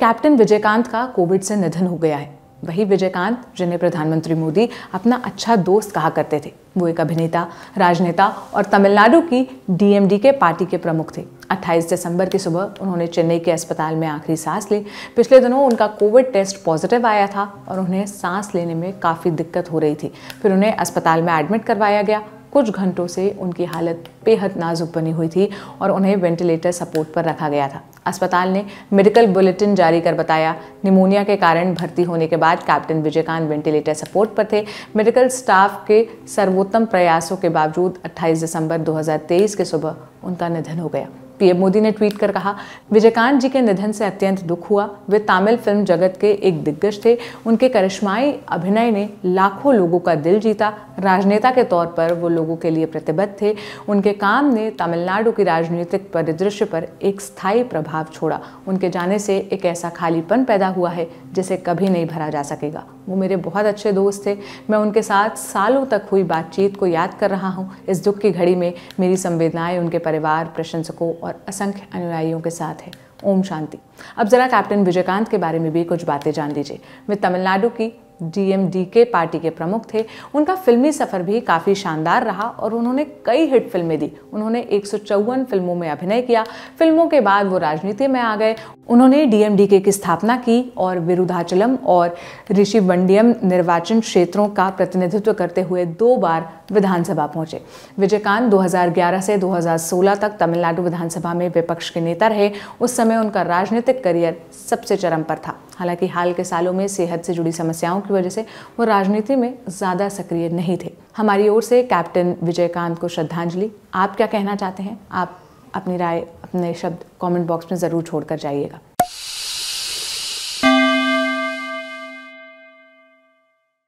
captain Vijaykant का Covid से निधन हो गया है वही विजयकांत जिन्हें प्रधानमंत्री मोदी अपना अच्छा दोस्त कहा करते थे वो एक अभिनेता राजनेता और तमिलनाडु की डीएमडी के पार्टी के प्रमुख थे 28 दिसंबर की सुबह उन्होंने चेन्नई के अस्पताल में आखिरी सांस ली पिछले दिनों उनका कोविड टेस्ट पॉजिटिव आया था और उन्हें सांस लेने में काफ़ी दिक्कत हो रही थी फिर उन्हें अस्पताल में एडमिट करवाया गया कुछ घंटों से उनकी हालत बेहद नाजुक बनी हुई थी और उन्हें वेंटिलेटर सपोर्ट पर रखा गया था अस्पताल ने मेडिकल बुलेटिन जारी कर बताया निमोनिया के कारण भर्ती होने के बाद कैप्टन विजयकांत वेंटिलेटर सपोर्ट पर थे मेडिकल स्टाफ के सर्वोत्तम प्रयासों के बावजूद 28 दिसंबर 2023 के सुबह उनका निधन हो गया पीएम मोदी ने ट्वीट कर कहा विजयकांत जी के निधन से अत्यंत दुख हुआ वे तमिल फिल्म जगत के एक दिग्गज थे उनके करिश्माई अभिनय ने लाखों लोगों का दिल जीता राजनेता के तौर पर वो लोगों के लिए प्रतिबद्ध थे उनके काम ने तमिलनाडु की राजनीतिक परिदृश्य पर एक स्थायी प्रभाव छोड़ा उनके जाने से एक ऐसा खालीपन पैदा हुआ है जिसे कभी नहीं भरा जा सकेगा वो मेरे बहुत अच्छे दोस्त थे मैं उनके साथ सालों तक हुई बातचीत को याद कर रहा हूँ इस दुख की घड़ी में मेरी संवेदनाएं उनके परिवार प्रशंसकों और असंख्य अनुयायियों के साथ है ओम शांति अब ज़रा कैप्टन विजयकांत के बारे में भी कुछ बातें जान लीजिए वे तमिलनाडु की डीएमडी के पार्टी के प्रमुख थे उनका फिल्मी सफ़र भी काफ़ी शानदार रहा और उन्होंने कई हिट फिल्में दी उन्होंने एक फिल्मों में अभिनय किया फिल्मों के बाद वो राजनीति में आ गए उन्होंने डीएमडीके की स्थापना की और विरुद्धाचलम और ऋषि वंडियम निर्वाचन क्षेत्रों का प्रतिनिधित्व करते हुए दो बार विधानसभा पहुंचे विजयकांत 2011 से 2016 तक तमिलनाडु विधानसभा में विपक्ष के नेता रहे उस समय उनका राजनीतिक करियर सबसे चरम पर था हालांकि हाल के सालों में सेहत से जुड़ी समस्याओं की वजह से वो राजनीति में ज़्यादा सक्रिय नहीं थे हमारी ओर से कैप्टन विजयकांत को श्रद्धांजलि आप क्या कहना चाहते हैं आप अपनी राय अपने शब्द कमेंट बॉक्स में ज़रूर छोड़कर जाइएगा